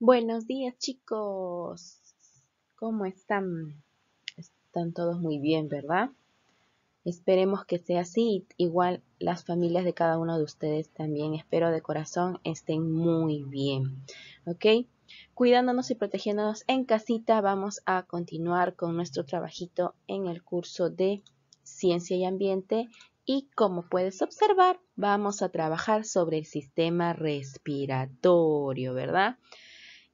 Buenos días chicos, ¿cómo están? Están todos muy bien, ¿verdad? Esperemos que sea así. Igual las familias de cada uno de ustedes también, espero de corazón, estén muy bien, ¿ok? Cuidándonos y protegiéndonos en casita, vamos a continuar con nuestro trabajito en el curso de Ciencia y Ambiente y como puedes observar, vamos a trabajar sobre el sistema respiratorio, ¿verdad?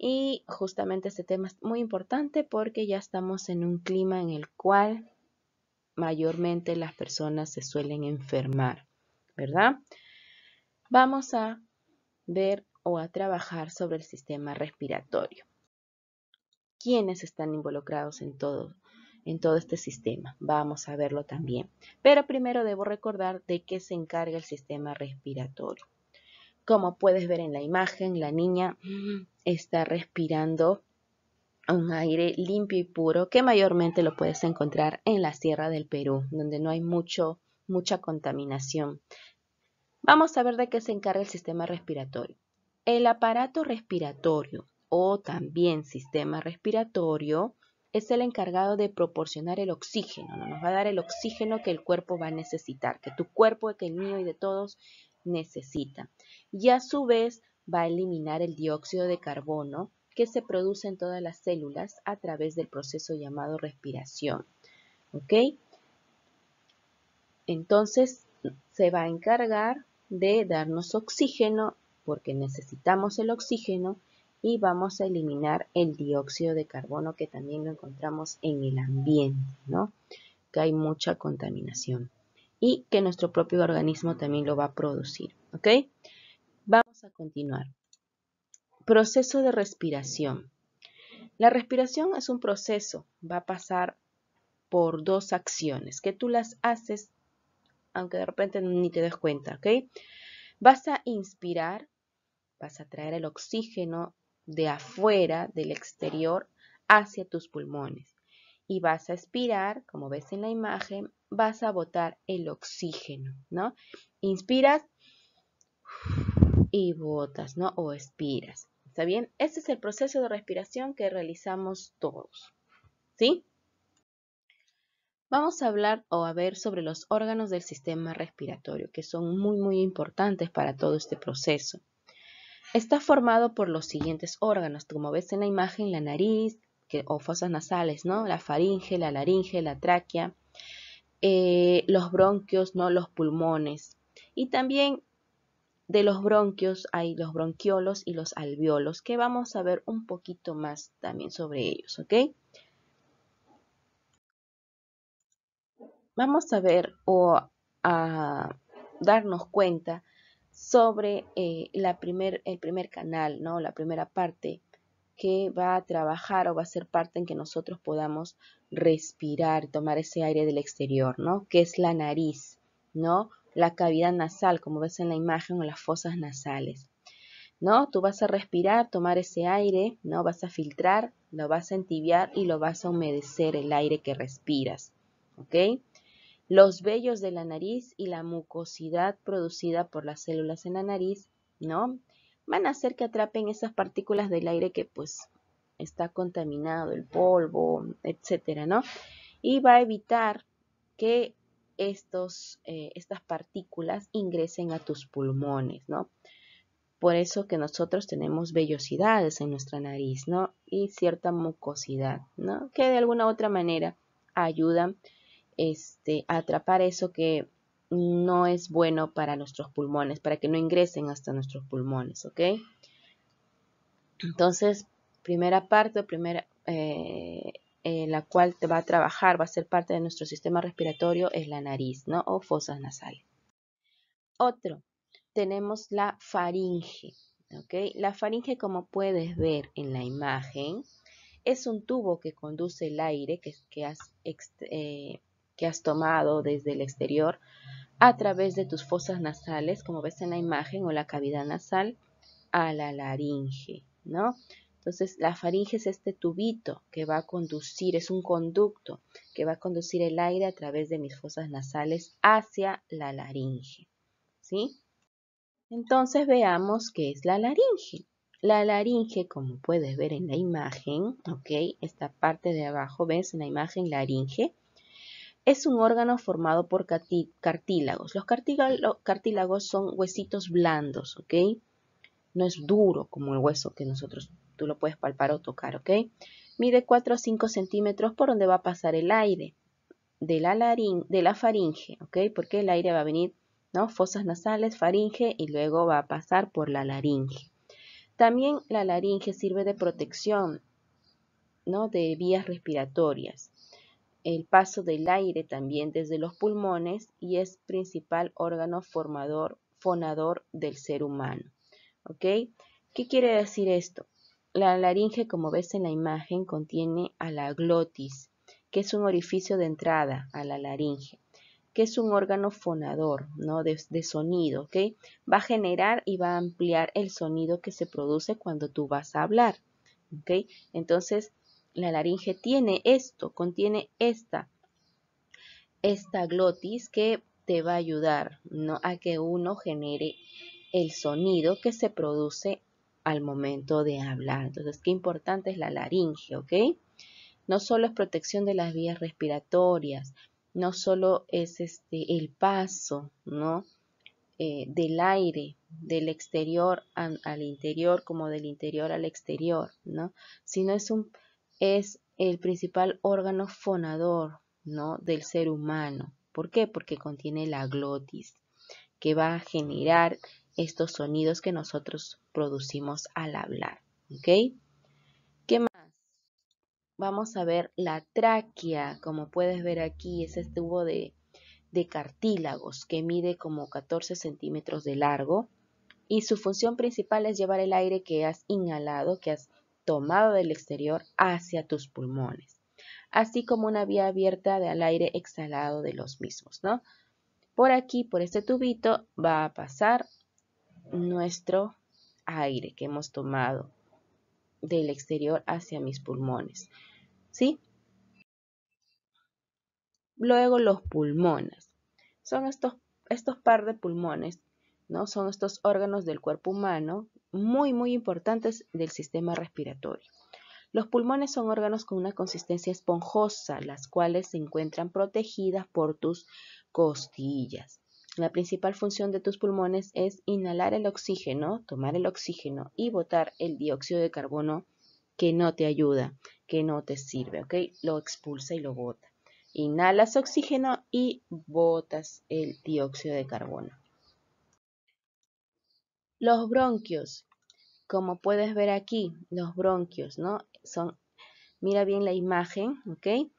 Y justamente este tema es muy importante porque ya estamos en un clima en el cual mayormente las personas se suelen enfermar, ¿verdad? Vamos a ver o a trabajar sobre el sistema respiratorio. ¿Quiénes están involucrados en todo, en todo este sistema? Vamos a verlo también. Pero primero debo recordar de qué se encarga el sistema respiratorio. Como puedes ver en la imagen, la niña está respirando un aire limpio y puro que mayormente lo puedes encontrar en la sierra del Perú, donde no hay mucho, mucha contaminación. Vamos a ver de qué se encarga el sistema respiratorio. El aparato respiratorio o también sistema respiratorio es el encargado de proporcionar el oxígeno, ¿no? nos va a dar el oxígeno que el cuerpo va a necesitar, que tu cuerpo, que el mío y de todos necesita y a su vez va a eliminar el dióxido de carbono que se produce en todas las células a través del proceso llamado respiración. ¿Ok? Entonces se va a encargar de darnos oxígeno porque necesitamos el oxígeno y vamos a eliminar el dióxido de carbono que también lo encontramos en el ambiente, ¿no? Que hay mucha contaminación y que nuestro propio organismo también lo va a producir. ¿Ok? Vamos a continuar. Proceso de respiración. La respiración es un proceso, va a pasar por dos acciones que tú las haces, aunque de repente ni te des cuenta, ¿ok? Vas a inspirar, vas a traer el oxígeno de afuera, del exterior, hacia tus pulmones. Y vas a expirar, como ves en la imagen, vas a botar el oxígeno, ¿no? Inspiras y botas, ¿no? O expiras. ¿Está bien? Este es el proceso de respiración que realizamos todos. ¿Sí? Vamos a hablar o a ver sobre los órganos del sistema respiratorio, que son muy, muy importantes para todo este proceso. Está formado por los siguientes órganos, como ves en la imagen, la nariz que, o fosas nasales, ¿no? La faringe, la laringe, la tráquea, eh, los bronquios, no los pulmones. Y también de los bronquios hay los bronquiolos y los alveolos, que vamos a ver un poquito más también sobre ellos, ¿ok? Vamos a ver o a darnos cuenta sobre eh, la primer, el primer canal, ¿no? La primera parte que va a trabajar o va a ser parte en que nosotros podamos respirar, tomar ese aire del exterior, ¿no? Que es la nariz, ¿no? La cavidad nasal, como ves en la imagen, o las fosas nasales, ¿no? Tú vas a respirar, tomar ese aire, ¿no? Vas a filtrar, lo vas a entibiar y lo vas a humedecer el aire que respiras, ¿ok? Los vellos de la nariz y la mucosidad producida por las células en la nariz, ¿no? van a hacer que atrapen esas partículas del aire que pues está contaminado, el polvo, etcétera, ¿no? Y va a evitar que estos, eh, estas partículas ingresen a tus pulmones, ¿no? Por eso que nosotros tenemos vellosidades en nuestra nariz, ¿no? Y cierta mucosidad, ¿no? Que de alguna u otra manera ayudan este, a atrapar eso que no es bueno para nuestros pulmones, para que no ingresen hasta nuestros pulmones, ¿ok? Entonces, primera parte, primera, en eh, eh, la cual te va a trabajar, va a ser parte de nuestro sistema respiratorio, es la nariz, ¿no? O fosas nasales. Otro, tenemos la faringe, ¿ok? La faringe, como puedes ver en la imagen, es un tubo que conduce el aire que, has, eh, que has tomado desde el exterior a través de tus fosas nasales, como ves en la imagen, o la cavidad nasal, a la laringe, ¿no? Entonces, la faringe es este tubito que va a conducir, es un conducto que va a conducir el aire a través de mis fosas nasales hacia la laringe, ¿sí? Entonces, veamos qué es la laringe. La laringe, como puedes ver en la imagen, ¿ok? Esta parte de abajo, ¿ves en la imagen laringe? Es un órgano formado por cartílagos. Los cartílagos son huesitos blandos, ¿ok? No es duro como el hueso que nosotros tú lo puedes palpar o tocar, ¿ok? Mide 4 o 5 centímetros por donde va a pasar el aire de la, de la faringe, ¿ok? Porque el aire va a venir, ¿no? Fosas nasales, faringe y luego va a pasar por la laringe. También la laringe sirve de protección, ¿no? De vías respiratorias el paso del aire también desde los pulmones y es principal órgano formador, fonador del ser humano. ¿Ok? ¿Qué quiere decir esto? La laringe, como ves en la imagen, contiene a la glotis, que es un orificio de entrada a la laringe, que es un órgano fonador ¿no? de, sonido, ¿ok? Va a generar y va a ampliar el sonido que se produce cuando tú vas a hablar, ¿ok? Entonces, la laringe tiene esto, contiene esta, esta glotis que te va a ayudar ¿no? a que uno genere el sonido que se produce al momento de hablar. Entonces, qué importante es la laringe, ¿ok? No solo es protección de las vías respiratorias, no solo es este, el paso, ¿no? Eh, del aire, del exterior al, al interior, como del interior al exterior, ¿no? Sino es un es el principal órgano fonador ¿no? del ser humano. ¿Por qué? Porque contiene la glotis, que va a generar estos sonidos que nosotros producimos al hablar. ¿Ok? ¿Qué más? Vamos a ver la tráquea, como puedes ver aquí, ese este tubo de, de cartílagos que mide como 14 centímetros de largo y su función principal es llevar el aire que has inhalado, que has tomado del exterior hacia tus pulmones, así como una vía abierta al aire exhalado de los mismos, ¿no? Por aquí, por este tubito, va a pasar nuestro aire que hemos tomado del exterior hacia mis pulmones, ¿sí? Luego los pulmones. Son estos, estos par de pulmones son estos órganos del cuerpo humano muy, muy importantes del sistema respiratorio. Los pulmones son órganos con una consistencia esponjosa, las cuales se encuentran protegidas por tus costillas. La principal función de tus pulmones es inhalar el oxígeno, tomar el oxígeno y botar el dióxido de carbono que no te ayuda, que no te sirve, ¿ok? Lo expulsa y lo bota. Inhalas oxígeno y botas el dióxido de carbono. Los bronquios, como puedes ver aquí, los bronquios, ¿no? Son, mira bien la imagen, ¿ok?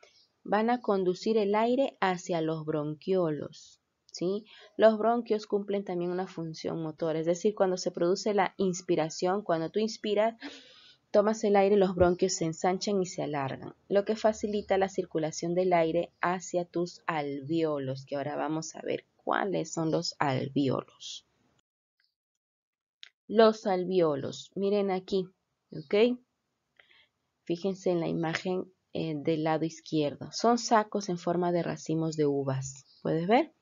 Van a conducir el aire hacia los bronquiolos, ¿sí? Los bronquios cumplen también una función motor, es decir, cuando se produce la inspiración, cuando tú inspiras, tomas el aire, los bronquios se ensanchan y se alargan, lo que facilita la circulación del aire hacia tus alvéolos, que ahora vamos a ver cuáles son los alvéolos los alveolos. Miren aquí, ¿ok? Fíjense en la imagen eh, del lado izquierdo. Son sacos en forma de racimos de uvas. ¿Puedes ver?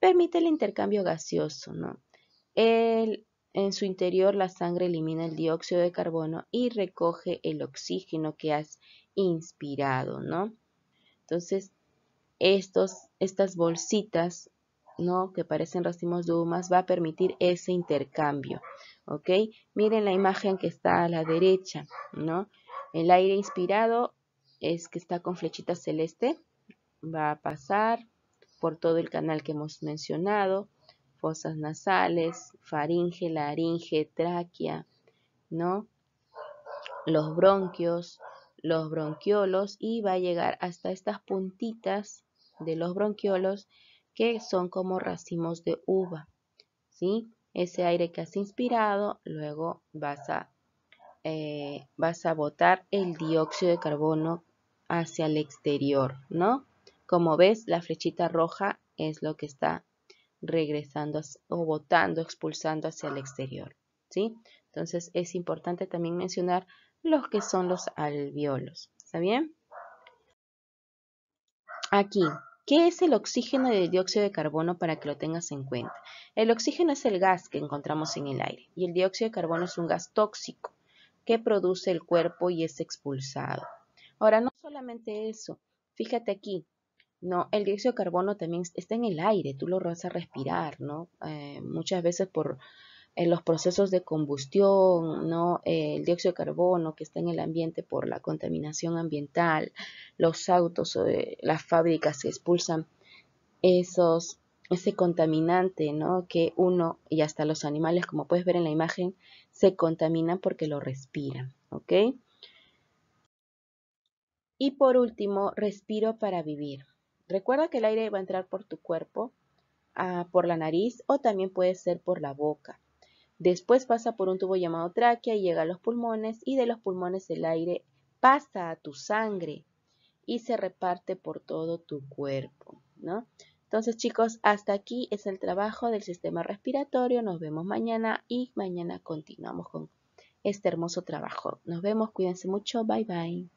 Permite el intercambio gaseoso, ¿no? en su interior la sangre elimina el dióxido de carbono y recoge el oxígeno que has inspirado, ¿no? Entonces, estos, estas bolsitas ¿no? que parecen racimos de humas, va a permitir ese intercambio. ¿ok? Miren la imagen que está a la derecha. ¿no? El aire inspirado es que está con flechita celeste, va a pasar por todo el canal que hemos mencionado, fosas nasales, faringe, laringe, tráquea, ¿no? los bronquios, los bronquiolos y va a llegar hasta estas puntitas de los bronquiolos que son como racimos de uva, ¿sí? Ese aire que has inspirado, luego vas a, eh, vas a botar el dióxido de carbono hacia el exterior, ¿no? Como ves, la flechita roja es lo que está regresando o botando, expulsando hacia el exterior, ¿sí? Entonces es importante también mencionar los que son los alveolos, ¿está bien? Aquí, ¿Qué es el oxígeno y el dióxido de carbono para que lo tengas en cuenta? El oxígeno es el gas que encontramos en el aire y el dióxido de carbono es un gas tóxico que produce el cuerpo y es expulsado. Ahora, no solamente eso, fíjate aquí, ¿no? El dióxido de carbono también está en el aire, tú lo vas a respirar, ¿no? Eh, muchas veces por en los procesos de combustión, ¿no? Eh, el dióxido de carbono que está en el ambiente por la contaminación ambiental, los autos, eh, las fábricas que expulsan ese contaminante que uno y hasta los animales, como puedes ver en la imagen, se contaminan porque lo respiran. Y por último, respiro para vivir. Recuerda que el aire va a entrar por tu cuerpo, ah, por la nariz o también puede ser por la boca. Después pasa por un tubo llamado tráquea y llega a los pulmones y de los pulmones el aire pasa a tu sangre y se reparte por todo tu cuerpo, ¿no? Entonces chicos, hasta aquí es el trabajo del sistema respiratorio. Nos vemos mañana y mañana continuamos con este hermoso trabajo. Nos vemos, cuídense mucho, bye bye.